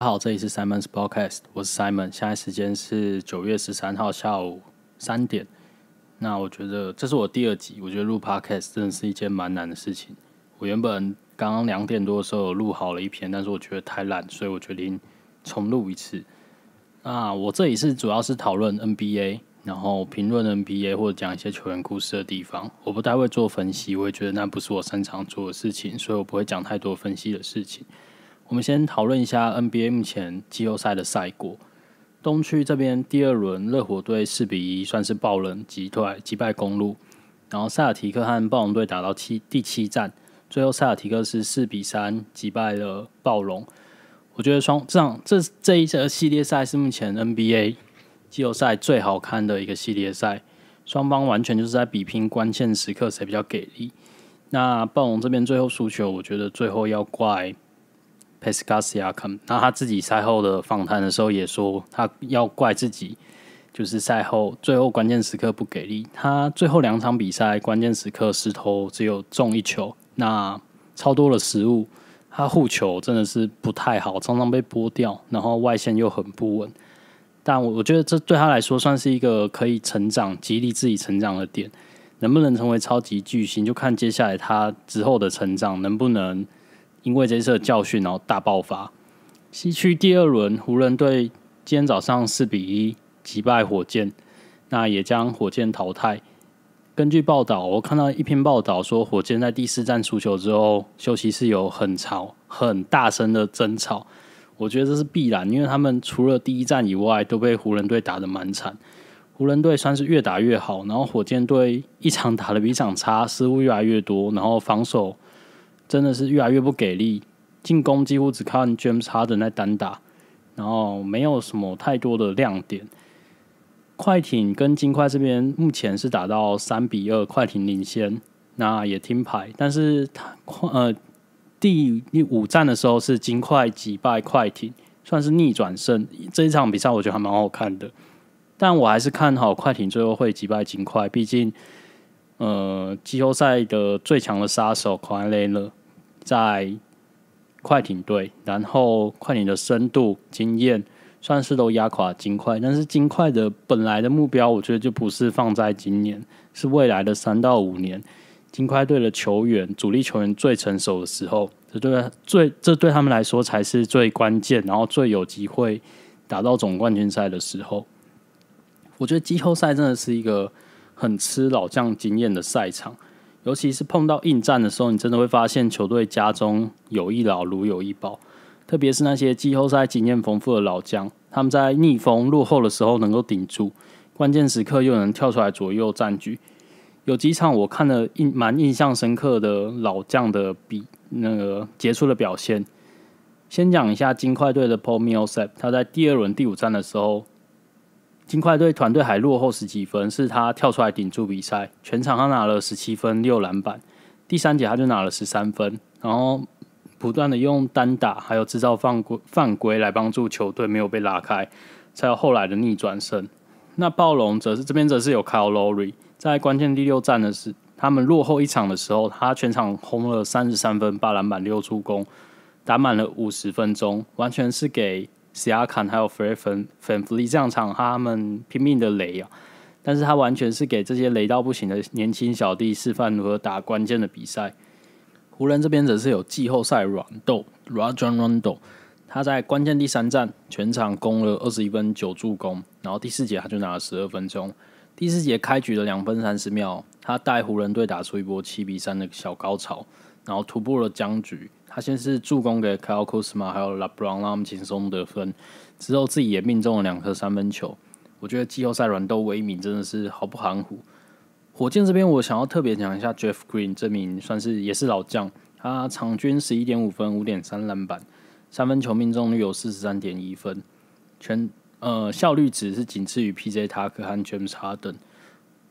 好，这里是 Simon's Podcast，我是 Simon。现在时间是九月十三号下午三点。那我觉得这是我第二集，我觉得录 podcast 真的是一件蛮难的事情。我原本刚刚两点多的时候有录好了一篇，但是我觉得太烂，所以我决定重录一次。那我这里是主要是讨论 NBA，然后评论 NBA 或者讲一些球员故事的地方。我不太会做分析，我觉得那不是我擅长做的事情，所以我不会讲太多分析的事情。我们先讨论一下 NBA 目前季后赛的赛果。东区这边第二轮，热火队四比一算是爆冷击败击败公路，然后塞尔提克和暴龙队打到七第七战，最后塞尔提克是四比三击败了暴龙。我觉得双这样这这一折系列赛是目前 NBA 季后赛最好看的一个系列赛，双方完全就是在比拼关键时刻谁比较给力。那暴龙这边最后输球，我觉得最后要怪。p e s c a r i a m 那他自己赛后的访谈的时候也说，他要怪自己，就是赛后最后关键时刻不给力。他最后两场比赛关键时刻石头只有中一球，那超多的失误，他护球真的是不太好，常常被拨掉，然后外线又很不稳。但我我觉得这对他来说算是一个可以成长、激励自己成长的点。能不能成为超级巨星，就看接下来他之后的成长能不能。因为这次的教训，然后大爆发。西区第二轮，湖人队今天早上四比一击败火箭，那也将火箭淘汰。根据报道，我看到一篇报道说，火箭在第四站输球之后，休息室有很吵、很大声的争吵。我觉得这是必然，因为他们除了第一站以外，都被湖人队打的蛮惨。湖人队算是越打越好，然后火箭队一场打的比一场差，失误越来越多，然后防守。真的是越来越不给力，进攻几乎只看 James Harden 在单打，然后没有什么太多的亮点。快艇跟金块这边目前是打到三比二，快艇领先，那也听牌。但是他快呃第第五战的时候是金块击败快艇，算是逆转胜。这一场比赛我觉得还蛮好看的，但我还是看好快艇最后会击败金块，毕竟呃季后赛的最强的杀手快来 l 在快艇队，然后快艇的深度经验算是都压垮金块，但是金块的本来的目标，我觉得就不是放在今年，是未来的三到五年，金块队的球员主力球员最成熟的时候，这对最这对他们来说才是最关键，然后最有机会打到总冠军赛的时候。我觉得季后赛真的是一个很吃老将经验的赛场。尤其是碰到硬战的时候，你真的会发现球队家中有一老如有一宝，特别是那些季后赛经验丰富的老将，他们在逆风落后的时候能够顶住，关键时刻又能跳出来左右战局。有几场我看了印蛮印象深刻的老将的比那个杰出的表现。先讲一下金块队的 Paul Millsap，他在第二轮第五战的时候。金块队团队还落后十几分，是他跳出来顶住比赛，全场他拿了十七分六篮板，第三节他就拿了十三分，然后不断的用单打还有制造犯规犯规来帮助球队没有被拉开，才有后来的逆转胜。那暴龙则是这边则是有 Kyle Lowry，在关键第六战的是他们落后一场的时候，他全场轰了三十三分八篮板六助攻，打满了五十分钟，完全是给。斯亚坎还有 f r e e 弗利这样场，他们拼命的雷啊，但是他完全是给这些雷到不行的年轻小弟示范如何打关键的比赛。湖人这边则是有季后赛软斗 Rajon Rondo，他在关键第三战全场攻了二十一分九助攻，然后第四节他就拿了十二分钟。第四节开局的两分三十秒，他带湖人队打出一波七比三的小高潮。然后突破了僵局，他先是助攻给 Kawcema，还有 l 布 b r o n 让他们轻松得分。之后自己也命中了两颗三分球。我觉得季后赛软豆维名真的是毫不含糊。火箭这边我想要特别讲一下 Jeff Green，这名算是也是老将，他场均十一点五分，五点三篮板，三分球命中率有四十三点一分，全呃效率值是仅次于 PJ 塔克和 James Harden。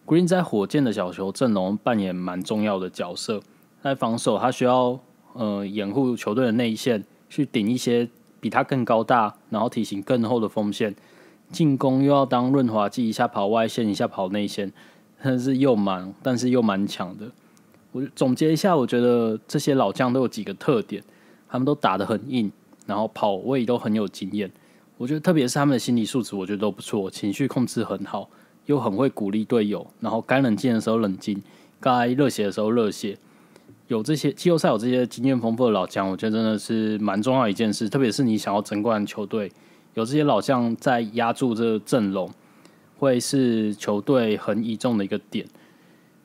Green 在火箭的小球阵容扮演蛮重要的角色。在防守，他需要呃掩护球队的内线，去顶一些比他更高大，然后体型更厚的锋线。进攻又要当润滑剂，一下跑外线，一下跑内线，但是又蛮，但是又蛮强的。我总结一下，我觉得这些老将都有几个特点，他们都打得很硬，然后跑位都很有经验。我觉得特别是他们的心理素质，我觉得都不错，情绪控制很好，又很会鼓励队友，然后该冷静的时候冷静，该热血的时候热血。有这些季后赛，有这些经验丰富的老将，我觉得真的是蛮重要一件事。特别是你想要争冠球队，有这些老将在压住这阵容，会是球队很倚重的一个点。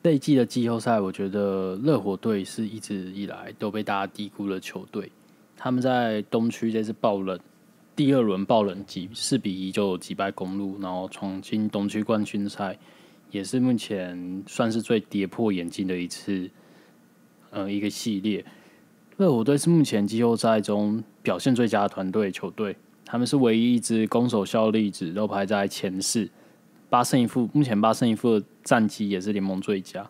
这一季的季后赛，我觉得热火队是一直以来都被大家低估的球队。他们在东区这次爆冷，第二轮爆冷，击四比一就击败公路，然后闯进东区冠军赛，也是目前算是最跌破眼镜的一次。呃，一个系列，热火队是目前季后赛中表现最佳的团队球队，他们是唯一一支攻守效率值都排在前四，八胜一负，目前八胜一负的战绩也是联盟最佳。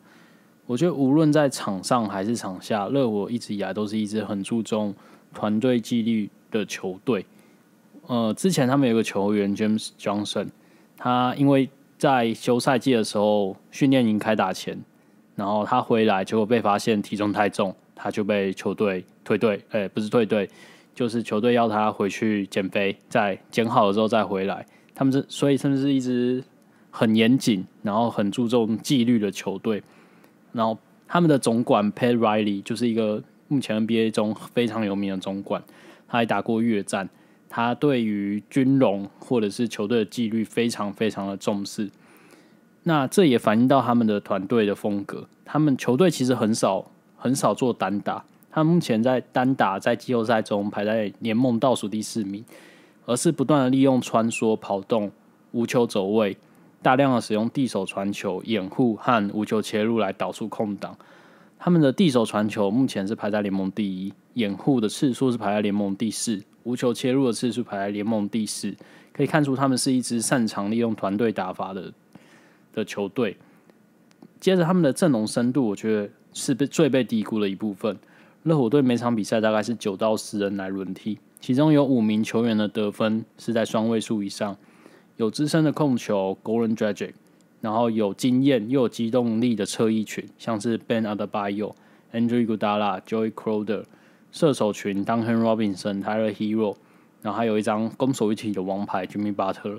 我觉得无论在场上还是场下，热火一直以来都是一支很注重团队纪律的球队。呃，之前他们有个球员 James Johnson，他因为在休赛季的时候训练营开打前。然后他回来，结果被发现体重太重，他就被球队退队。哎，不是退队，就是球队要他回去减肥，再减好了之后再回来。他们是所以，甚至是一支很严谨，然后很注重纪律的球队。然后他们的总管 Pat Riley 就是一个目前 NBA 中非常有名的总管，他还打过越战。他对于军容或者是球队的纪律非常非常的重视。那这也反映到他们的团队的风格。他们球队其实很少很少做单打，他们目前在单打在季后赛中排在联盟倒数第四名，而是不断的利用穿梭、跑动、无球走位，大量的使用地手传球、掩护和无球切入来导出空档。他们的地手传球目前是排在联盟第一，掩护的次数是排在联盟第四，无球切入的次数排在联盟第四，可以看出他们是一支擅长利用团队打法的。的球队，接着他们的阵容深度，我觉得是最被低估的一部分。热火队每场比赛大概是九到十人来轮替，其中有五名球员的得分是在双位数以上，有资深的控球 g o l Dragic，n 然后有经验又有机动力的侧翼群，像是 Ben a d e b b i o Andrew Goodall、Joey Crowder，射手群 Duncan Robinson、Tyler Hero，然后还有一张攻守一体的王牌 Jimmy Butler。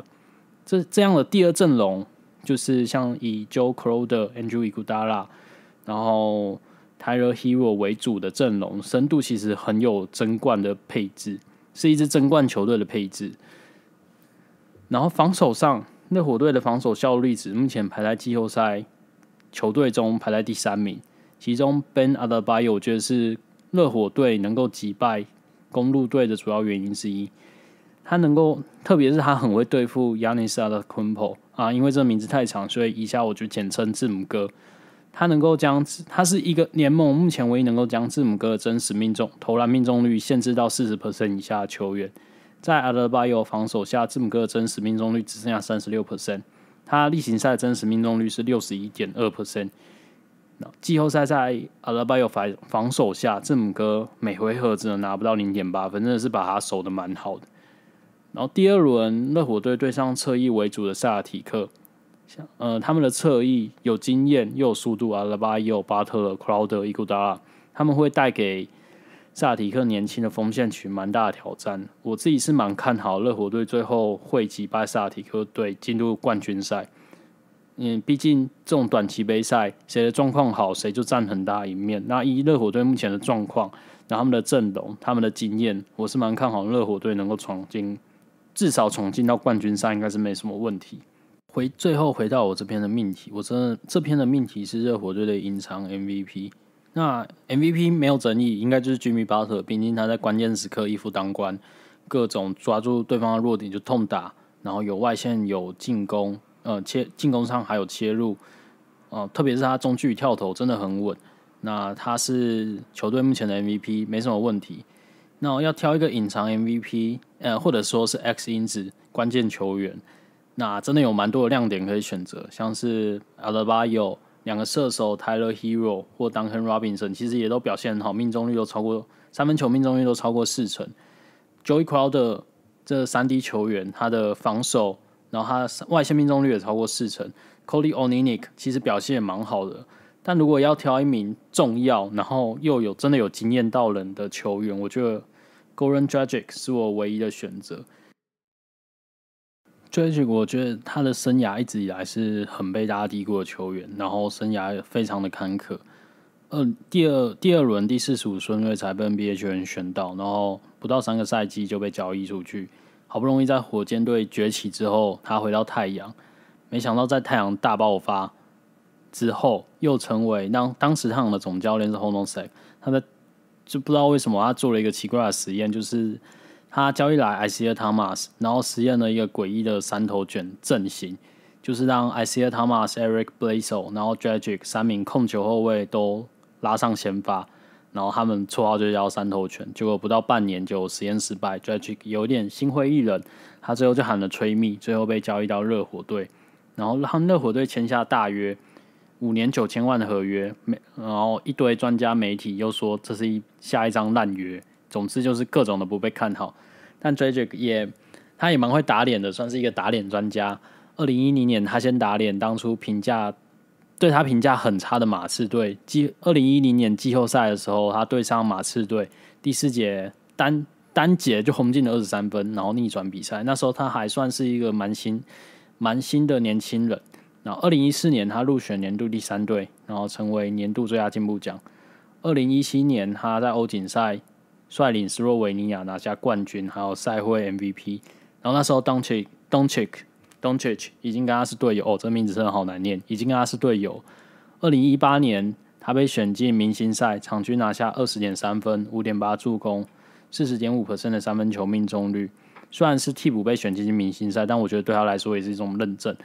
这这样的第二阵容。就是像以 Joe Crow r Andrew i g u d a l a 然后 Tyler Hero 为主的阵容，深度其实很有争冠的配置，是一支争冠球队的配置。然后防守上，热火队的防守效率值目前排在季后赛球队中排在第三名，其中 Ben a h d r b a y 我觉得是热火队能够击败公路队的主要原因之一。他能够，特别是他很会对付亚尼斯的坤普啊，因为这名字太长，所以以下我就简称字母哥。他能够将，他是一个联盟目前唯一能够将字母哥的真实命中投篮命中率限制到四十 percent 以下的球员。在阿德巴邮防守下，字母哥的真实命中率只剩下三十六 percent。他例行赛的真实命中率是六十一点二 percent。那季后赛在阿德巴邮防防守下，字母哥每回合只能拿不到零点八，真的是把他守的蛮好的。然后第二轮，热火队对上侧翼为主的萨尔提克，像呃他们的侧翼有经验又有速度啊，拉巴也有巴特勒、c 劳德、d e 伊古达，他们会带给萨尔提克年轻的锋线群蛮大的挑战。我自己是蛮看好热火队最后会击败萨尔提克队进入冠军赛。嗯，毕竟这种短期杯赛，谁的状况好谁就占很大一面。那以热火队目前的状况，他们的阵容、他们的经验，我是蛮看好热火队能够闯进。至少重进到冠军赛应该是没什么问题。回最后回到我这篇的命题，我真的这篇的命题是热火队的隐藏 MVP。那 MVP 没有争议，应该就是 t 米巴特，毕竟他在关键时刻一夫当关，各种抓住对方的弱点就痛打，然后有外线有进攻，呃，切进攻上还有切入，呃，特别是他中距离跳投真的很稳。那他是球队目前的 MVP，没什么问题。那要挑一个隐藏 MVP，呃，或者说是 X 因子关键球员，那真的有蛮多的亮点可以选择，像是 a l a b a y o 两个射手 Tyler Hero 或 Duncan Robinson，其实也都表现很好，命中率都超过三分球命中率都超过四成。Joey c r o w d e r 这三 D 球员他的防守，然后他外线命中率也超过四成。c o d y o n y i k 其实表现也蛮好的，但如果要挑一名重要，然后又有真的有惊艳到人的球员，我觉得。Goran Dragic 是我唯一的选择。Dragic 我觉得他的生涯一直以来是很被大家低估的球员，然后生涯非常的坎坷。嗯，第二第二轮第四十五顺位才被 NBA 球员选到，然后不到三个赛季就被交易出去。好不容易在火箭队崛起之后，他回到太阳，没想到在太阳大爆发之后，又成为当当时太阳的总教练是 Hornacek，他的。就不知道为什么他做了一个奇怪的实验，就是他交易来 I C a Thomas，然后实验了一个诡异的三头卷阵型，就是让 I C a Thomas、Eric Blaiso，然后 Dragic 三名控球后卫都拉上先发，然后他们绰号就叫三头犬。结果不到半年就实验失败，Dragic 有点心灰意冷，他最后就喊了吹密，最后被交易到热火队，然后让热火队签下大约。五年九千万的合约，没，然后一堆专家媒体又说这是一下一张烂约，总之就是各种的不被看好。但 JJ 也，他也蛮会打脸的，算是一个打脸专家。二零一零年他先打脸，当初评价对他评价很差的马刺队，季二零一零年季后赛的时候，他对上马刺队，第四节单单节就轰进了二十三分，然后逆转比赛。那时候他还算是一个蛮新蛮新的年轻人。然后二零一四年，他入选年度第三队，然后成为年度最佳进步奖。二零一七年，他在欧锦赛率领斯洛维尼亚拿下冠军，还有赛会 MVP。然后那时候 Doncic，Doncic，Doncic 已经跟他是队友哦，这名字真的好难念，已经跟他是队友。二零一八年，他被选进明星赛，场均拿下二十点三分、五点八助攻、四十点五的三分球命中率。虽然是替补被选进明星赛，但我觉得对他来说也是一种认证。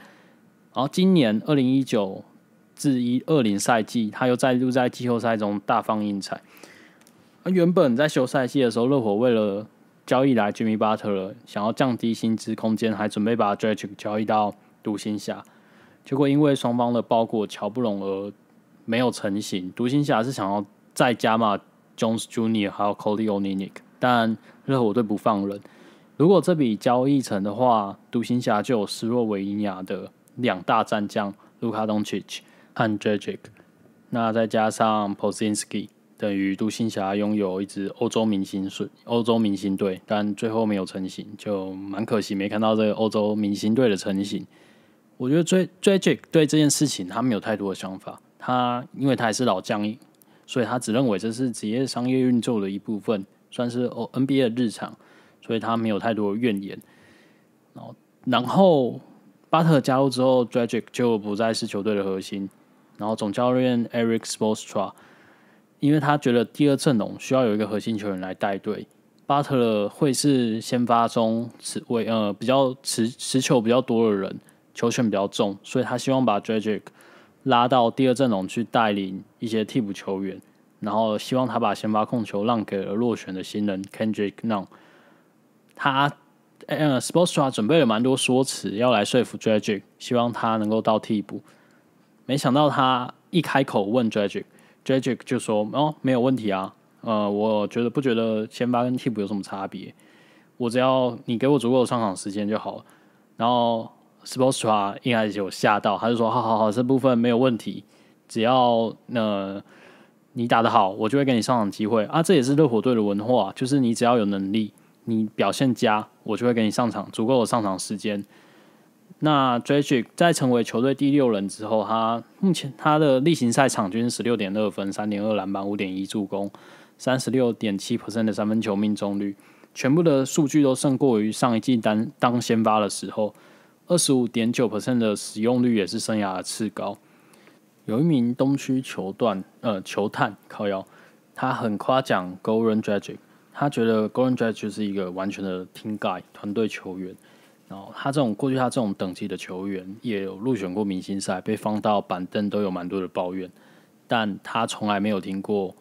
然后，今年二零一九至一二零赛季，他又再度在季后赛中大放异彩。而原本在休赛季的时候，热火为了交易来 Jimmy Butler，想要降低薪资空间，还准备把 Dragic 交易到独行侠。结果因为双方的包裹乔不拢而没有成型。独行侠是想要再加码 Jones Jr 还有 c o d y o n i n i c 但热火队不放人。如果这笔交易成的话，独行侠就有失落维尼亚的。两大战将卢卡东契奇和 g i c 那再加上 p o s i n s k i 等于独行侠拥有一支欧洲明星队。欧洲明星队，但最后没有成型，就蛮可惜，没看到这个欧洲明星队的成型。我觉得 a g i c 对这件事情他没有太多的想法，他因为他还是老将，所以他只认为这是职业商业运作的一部分，算是 NBA 的日常，所以他没有太多的怨言。然后，然后。巴特加入之后，Dragic 就不再是球队的核心。然后总教练 Eric s p o s t r a 因为他觉得第二阵容需要有一个核心球员来带队，巴特会是先发中持位，呃，比较持持球比较多的人，球权比较重，所以他希望把 Dragic 拉到第二阵容去带领一些替补球员，然后希望他把先发控球让给了落选的新人 Kendrick y o u n 他。呃，斯波 s t 特拉准备了蛮多说辞，要来说服 Dragic，希望他能够到替补。没想到他一开口问 g 德 r a g i c 就说：“哦，没有问题啊，呃，我觉得不觉得先发跟替补有什么差别？我只要你给我足够的上场时间就好。”然后 s p 斯波 s t 特拉应该是有吓到，他就说：“好好好，这部分没有问题，只要呃你打得好，我就会给你上场机会啊。”这也是热火队的文化，就是你只要有能力。你表现佳，我就会给你上场足够的上场时间。那 Dragic 在成为球队第六人之后，他目前他的例行赛场均十六点二分、三点二篮板、五点一助攻、三十六点七 percent 的三分球命中率，全部的数据都胜过于上一季单当先发的时候。二十五点九 percent 的使用率也是生涯的次高。有一名东区球段呃球探靠腰，他很夸奖 Golden Dragic。他觉得 Goran Drag 就是一个完全的 team guy 团队球员，然后他这种过去他这种等级的球员也有入选过明星赛，被放到板凳都有蛮多的抱怨，但他从来没有听过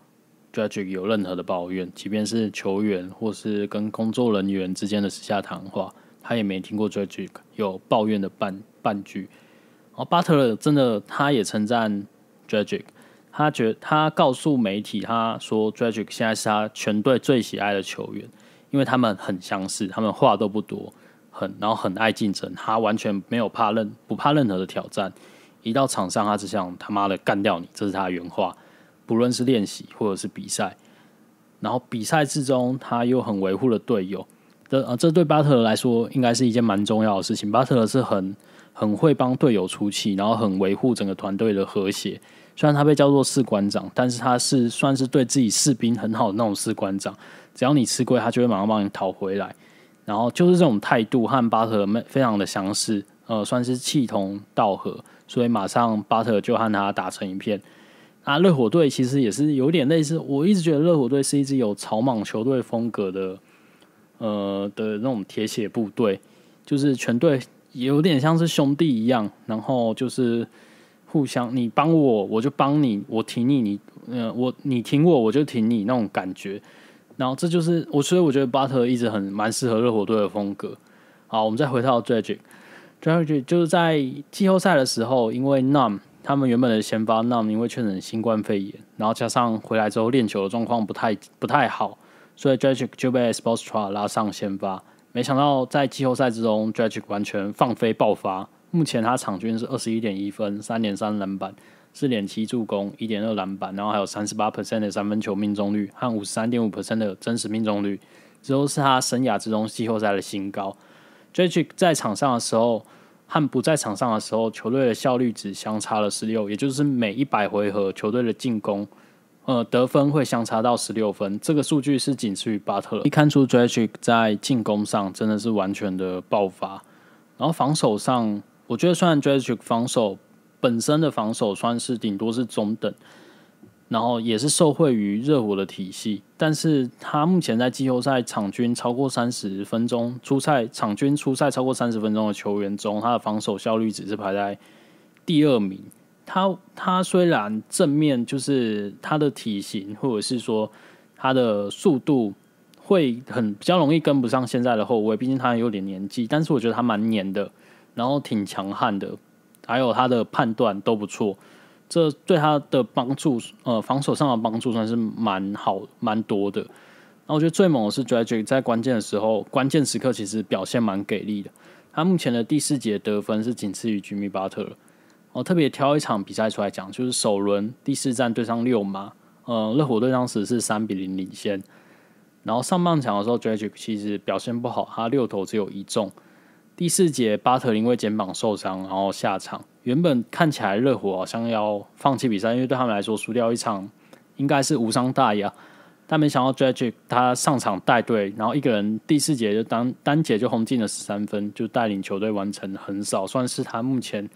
Dragic 有任何的抱怨，即便是球员或是跟工作人员之间的私下谈话，他也没听过 Dragic 有抱怨的半半句。然后巴特勒真的他也称赞 Dragic。他觉他告诉媒体，他说，Dragic 现在是他全队最喜爱的球员，因为他们很相似，他们话都不多，很然后很爱竞争，他完全没有怕任不怕任何的挑战，一到场上，他只想他妈的干掉你，这是他原话，不论是练习或者是比赛，然后比赛之中他又很维护了队友的，这对巴特勒来说应该是一件蛮重要的事情，巴特勒是很很会帮队友出气，然后很维护整个团队的和谐。虽然他被叫做士官长，但是他是算是对自己士兵很好的那种士官长，只要你吃亏，他就会马上帮你讨回来。然后就是这种态度和巴特非常的相似，呃，算是志同道合，所以马上巴特就和他打成一片。那热火队其实也是有点类似，我一直觉得热火队是一支有草莽球队风格的，呃的那种铁血部队，就是全队有点像是兄弟一样，然后就是。互相，你帮我，我就帮你，我挺你，你呃，我你挺我，我就挺你那种感觉，然后这就是我，所以我觉得巴特一直很蛮适合热火队的风格。好，我们再回到 Dragic，Dragic 就是在季后赛的时候，因为 Num 他们原本的先发 Num 因为确诊新冠肺炎，然后加上回来之后练球的状况不太不太好，所以 Dragic 就被 Spostra 拉上先发，没想到在季后赛之中，Dragic 完全放飞爆发。目前他场均是二十一点一分、三点三篮板、四点七助攻、一点二篮板，然后还有三十八的三分球命中率和五十三点五的真实命中率，都是他生涯之中季后赛的新高。j a c 在场上的时候和不在场上的时候，球队的效率值相差了十六，也就是每一百回合球队的进攻，呃，得分会相差到十六分。这个数据是仅次于巴特勒，看出 d r a g c 在进攻上真的是完全的爆发，然后防守上。我觉得，虽然 Dragic 防守本身的防守算是顶多是中等，然后也是受惠于热火的体系，但是他目前在季后赛场均超过三十分钟，出赛场均出赛超过三十分钟的球员中，他的防守效率只是排在第二名。他他虽然正面就是他的体型或者是说他的速度会很比较容易跟不上现在的后卫，毕竟他有点年纪，但是我觉得他蛮黏的。然后挺强悍的，还有他的判断都不错，这对他的帮助，呃，防守上的帮助算是蛮好、蛮多的。那我觉得最猛的是 Dragic，在关键的时候、关键时刻其实表现蛮给力的。他目前的第四节得分是仅次于居米巴特。我特别挑一场比赛出来讲，就是首轮第四战对上六马，嗯，热火队当时是三比零领先，然后上半场的时候 Dragic 其实表现不好，他六投只有一中。第四节，巴特林为肩膀受伤，然后下场。原本看起来热火好像要放弃比赛，因为对他们来说输掉一场应该是无伤大雅。但没想到 Dragic 他上场带队，然后一个人第四节就单单节就轰进了十三分，就带领球队完成横扫，算是他目前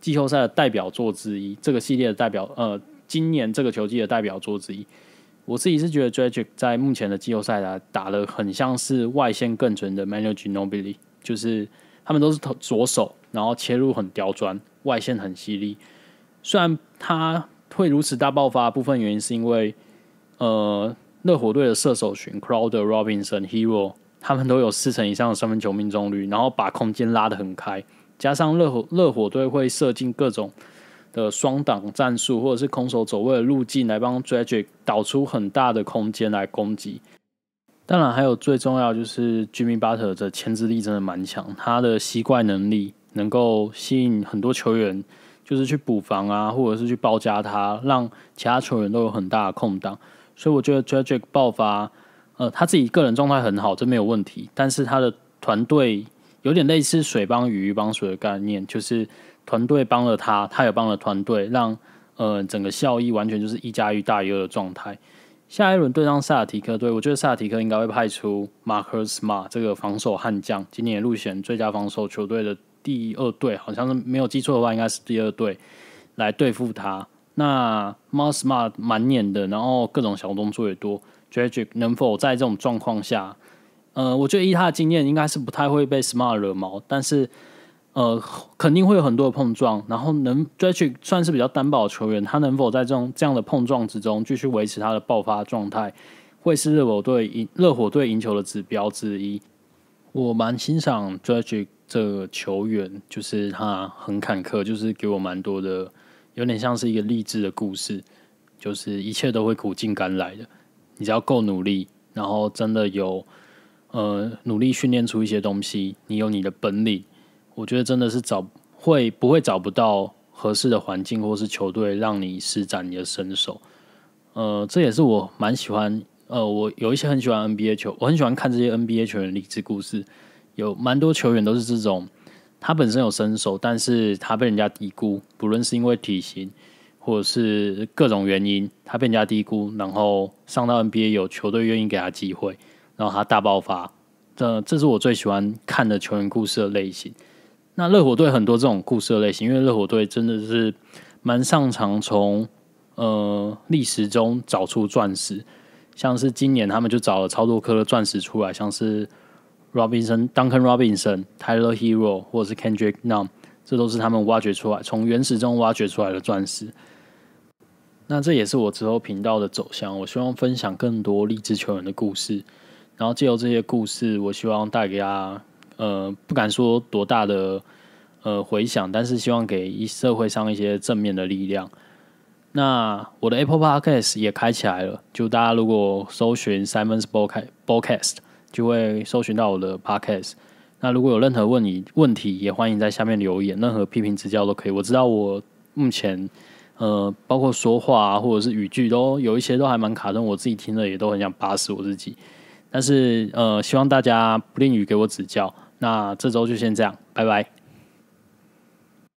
季后赛的代表作之一。这个系列的代表，呃，今年这个球季的代表作之一，我自己是觉得 Dragic 在目前的季后赛打打的很像是外线更准的 Manu Ginobili。就是他们都是头，左手，然后切入很刁钻，外线很犀利。虽然他会如此大爆发，部分原因是因为，呃，热火队的射手群 Crowder、Robinson、Hero 他们都有四成以上的三分球命中率，然后把空间拉得很开，加上热火热火队会射进各种的双挡战术，或者是空手走位的路径来帮 Dragic 导出很大的空间来攻击。当然，还有最重要就是 Jimmy Butler 的牵制力真的蛮强，他的吸怪能力能够吸引很多球员，就是去补防啊，或者是去包夹他，让其他球员都有很大的空档。所以我觉得 j r a g i c 爆发，呃，他自己个人状态很好，这没有问题。但是他的团队有点类似水帮鱼帮水的概念，就是团队帮了他，他也帮了团队，让呃整个效益完全就是一加一大于二的状态。下一轮对上萨提克队，我觉得萨提克应该会派出 Marcus m a 这个防守悍将，今年入选最佳防守球队的第二队，好像是没有记错的话，应该是第二队来对付他。那 Marcus m a 满脸的，然后各种小动作也多，Dragic 能否在这种状况下，呃，我觉得依他的经验，应该是不太会被 Smart 惹毛，但是。呃，肯定会有很多的碰撞，然后能 Dragic 算是比较单薄的球员，他能否在这种这样的碰撞之中继续维持他的爆发状态，会是热火队赢热火队赢球的指标之一。我蛮欣赏 Dragic 这个球员，就是他很坎坷，就是给我蛮多的，有点像是一个励志的故事，就是一切都会苦尽甘来的。你只要够努力，然后真的有呃努力训练出一些东西，你有你的本领。我觉得真的是找会不会找不到合适的环境或是球队让你施展你的身手，呃，这也是我蛮喜欢，呃，我有一些很喜欢 NBA 球，我很喜欢看这些 NBA 球员励志故事，有蛮多球员都是这种，他本身有身手，但是他被人家低估，不论是因为体型或者是各种原因，他被人家低估，然后上到 NBA 有球队愿意给他机会，然后他大爆发，这这是我最喜欢看的球员故事的类型。那热火队很多这种故事类型，因为热火队真的是蛮擅长从呃历史中找出钻石，像是今年他们就找了超多颗的钻石出来，像是 Robinson、Duncan Robinson、Tyler Hero 或者是 Kendrick n u n g 这都是他们挖掘出来从原始中挖掘出来的钻石。那这也是我之后频道的走向，我希望分享更多励志球员的故事，然后借由这些故事，我希望带给大家。呃，不敢说多大的呃回响，但是希望给社会上一些正面的力量。那我的 Apple Podcast 也开起来了，就大家如果搜寻 Simon's Podcast，就会搜寻到我的 Podcast。那如果有任何问你问题，也欢迎在下面留言，任何批评指教都可以。我知道我目前呃，包括说话或者是语句都有一些都还蛮卡顿，我自己听着也都很想巴死我自己。但是，呃，希望大家不吝于给我指教。那这周就先这样，拜拜。